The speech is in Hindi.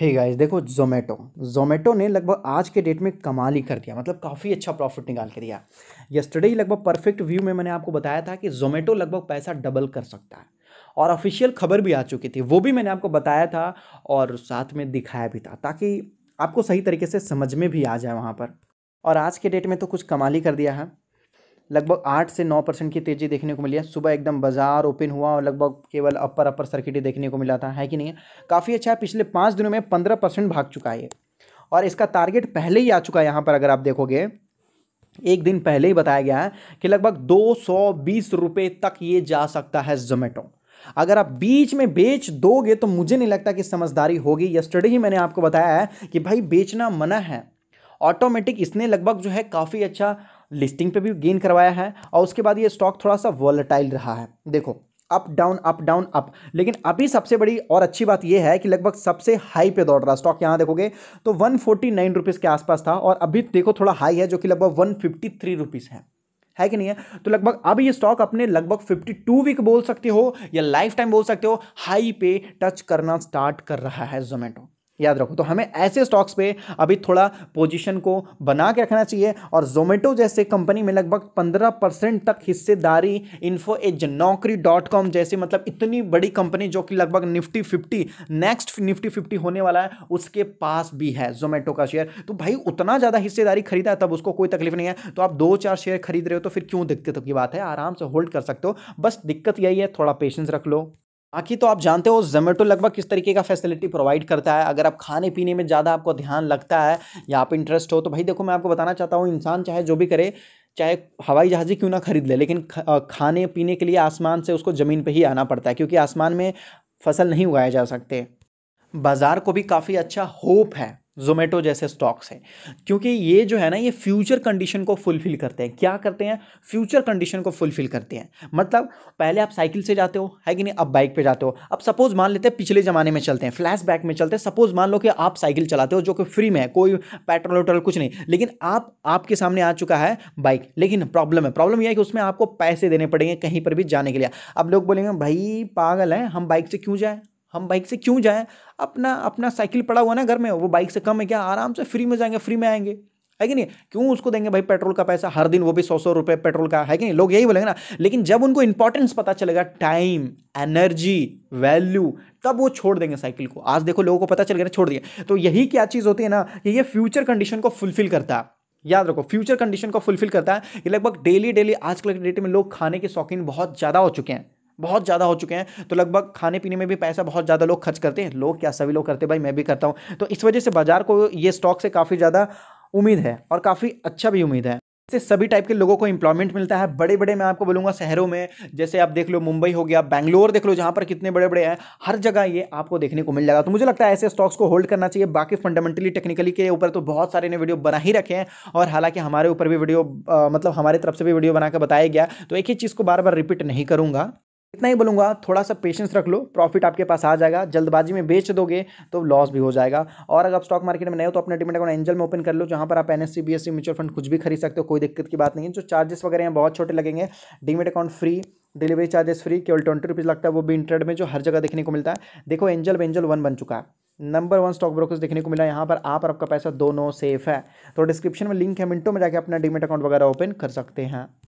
हे गाइस देखो जोमेटो जोमेटो ने लगभग आज के डेट में कमाल ही कर दिया मतलब काफ़ी अच्छा प्रॉफिट निकाल के दिया यस्टरडे ही लगभग परफेक्ट व्यू में मैंने आपको बताया था कि जोमेटो लगभग पैसा डबल कर सकता है और ऑफिशियल खबर भी आ चुकी थी वो भी मैंने आपको बताया था और साथ में दिखाया भी था ताकि आपको सही तरीके से समझ में भी आ जाए वहाँ पर और आज के डेट में तो कुछ कमाल ही कर दिया है लगभग आठ से नौ परसेंट की तेज़ी देखने को मिली है सुबह एकदम बाजार ओपन हुआ और लगभग केवल अपर अपर सर्किट ही देखने को मिला था है कि नहीं काफ़ी अच्छा है पिछले पाँच दिनों में पंद्रह परसेंट भाग चुका है और इसका टारगेट पहले ही आ चुका है यहाँ पर अगर आप देखोगे एक दिन पहले ही बताया गया है कि लगभग दो सौ बीस रुपये तक ये जा सकता है जोमेटो अगर आप बीच में बेच दोगे तो मुझे नहीं लगता कि समझदारी होगी यस्टरडे ही मैंने आपको बताया है कि भाई बेचना मना है ऑटोमेटिक इसने लगभग जो है काफ़ी अच्छा लिस्टिंग पे भी गेन करवाया है और उसके बाद ये स्टॉक थोड़ा सा वॉलेटाइल रहा है देखो up down up down up लेकिन अभी सबसे बड़ी और अच्छी बात यह है कि लगभग सबसे हाई पे दौड़ रहा स्टॉक यहाँ देखोगे तो वन फोर्टी नाइन रुपीज़ के आसपास था और अभी देखो थोड़ा हाई है जो कि लगभग वन फिफ्टी थ्री रुपीज़ है है कि नहीं है तो लगभग अब ये स्टॉक अपने लगभग 52 वीक बोल सकते हो या लाइफ टाइम बोल सकते हो हाई पे टच करना स्टार्ट कर रहा है जोमेटो याद रखो तो हमें ऐसे स्टॉक्स पे अभी थोड़ा पोजीशन को बना के रखना चाहिए और जोमेटो जैसे कंपनी में लगभग 15 परसेंट तक हिस्सेदारी Info Edge Naukri dot com जैसे मतलब इतनी बड़ी कंपनी जो कि लगभग निफ्टी 50 नेक्स्ट निफ्टी 50 होने वाला है उसके पास भी है जोमेटो का शेयर तो भाई उतना ज़्यादा हिस्सेदारी खरीदा है तब उसको कोई तकलीफ नहीं है तो आप दो चार शेयर खरीद रहे हो तो फिर क्यों दिक्कत की बात है आराम से होल्ड कर सकते हो बस दिक्कत यही है थोड़ा पेशेंस रख लो बाकी तो आप जानते हो जोमेटो लगभग किस तरीके का फैसिलिटी प्रोवाइड करता है अगर आप खाने पीने में ज़्यादा आपको ध्यान लगता है या आप इंटरेस्ट हो तो भाई देखो मैं आपको बताना चाहता हूँ इंसान चाहे जो भी करे चाहे हवाई जहाज़ ही क्यों ना खरीद ले लेकिन खाने पीने के लिए आसमान से उसको ज़मीन पर ही आना पड़ता है क्योंकि आसमान में फसल नहीं उगाए जा सकते बाज़ार को भी काफ़ी अच्छा होप है जोमेटो जैसे स्टॉक्स हैं क्योंकि ये जो है ना ये फ्यूचर कंडीशन को फुलफिल करते हैं क्या करते हैं फ्यूचर कंडीशन को फुलफिल करते हैं मतलब पहले आप साइकिल से जाते हो है कि नहीं अब बाइक पे जाते हो अब सपोज मान लेते हैं पिछले ज़माने में चलते हैं फ्लैश बैक में चलते हैं सपोज मान लो कि आप साइकिल चलाते हो जो कि फ्री में है कोई पेट्रोल वेट्रोल कुछ नहीं लेकिन आप आपके सामने आ चुका है बाइक लेकिन प्रॉब्लम है प्रॉब्लम यह है कि उसमें आपको पैसे देने पड़ेंगे कहीं पर भी जाने के लिए अब लोग बोलेंगे भाई पागल है हम बाइक से क्यों जाएँ हम बाइक से क्यों जाएं अपना अपना साइकिल पड़ा हुआ ना घर में वो बाइक से कम है क्या आराम से फ्री में जाएंगे फ्री में आएंगे है कि नहीं क्यों उसको देंगे भाई पेट्रोल का पैसा हर दिन वो भी सौ सौ रुपये पेट्रोल का है कि नहीं लोग यही बोलेंगे ना लेकिन जब उनको इंपॉर्टेंस पता चलेगा टाइम एनर्जी वैल्यू तब वो छोड़ देंगे साइकिल को आज देखो लोगों को पता चल गया ना छोड़ दिया तो यही क्या चीज़ होती है ना कि ये फ्यूचर कंडीशन को फुलफिल करता है याद रखो फ्यूचर कंडीशन को फुलफिल करता है ये लगभग डेली डेली आजकल के डेट में लोग खाने के शौकीन बहुत ज़्यादा हो चुके हैं बहुत ज़्यादा हो चुके हैं तो लगभग खाने पीने में भी पैसा बहुत ज़्यादा लोग खर्च करते हैं लोग क्या सभी लोग करते हैं भाई मैं भी करता हूँ तो इस वजह से बाजार को ये स्टॉक से काफ़ी ज़्यादा उम्मीद है और काफ़ी अच्छा भी उम्मीद है इससे सभी टाइप के लोगों को इंप्लॉयमेंट मिलता है बड़े बड़े मैं आपको बोलूँगा शहरों में जैसे आप देख लो मुंबई हो गया बैंगलोर देख लो जहाँ पर कितने बड़े बड़े हैं हर जगह ये आपको देखने को मिल जाएगा तो मुझे लगता है ऐसे स्टॉक्स को होल्ड करना चाहिए बाकी फंडामेंटली टेक्निकली के ऊपर तो बहुत सारे ने वीडियो बना ही रखे हैं और हालांकि हमारे ऊपर भी वीडियो आ, मतलब हमारे तरफ से भी वीडियो बनाकर बताया गया तो एक ही चीज़ को बार बार रिपीट नहीं करूँगा इतना ही बोलूँगा थोड़ा सा पेशेंस रख लो प्रॉफिट आपके पास आ जाएगा जल्दबाजी में बेच दोगे तो लॉस भी हो जाएगा और अगर आप स्टॉक मार्केट में नए हो तो अपने डिमेंट अकाउंट एंजल में ओपन कर लो जहाँ पर आप N S C B S C mutual fund कुछ भी खरीद सकते हो कोई दिक्कत की बात नहीं है जो चार्जेस वगैरह हैं बहुत छोटे लगेंगे demat account free delivery charges free केवल ट्वेंटी रुपीज़ लगता है वो भी इंटरेड में जो हर जगह देखने को मिलता है देखो एंजल में एंजल वन बन चुका है नंबर वन स्टॉक ब्रोकर्स देखने को मिला यहाँ पर आप और आपका पैसा दोनों सेफ है तो डिस्क्रिप्शन में लिंक है मिनटों में जाकर अपना डिमेट अकाउंट वगैरह ओपन कर सकते हैं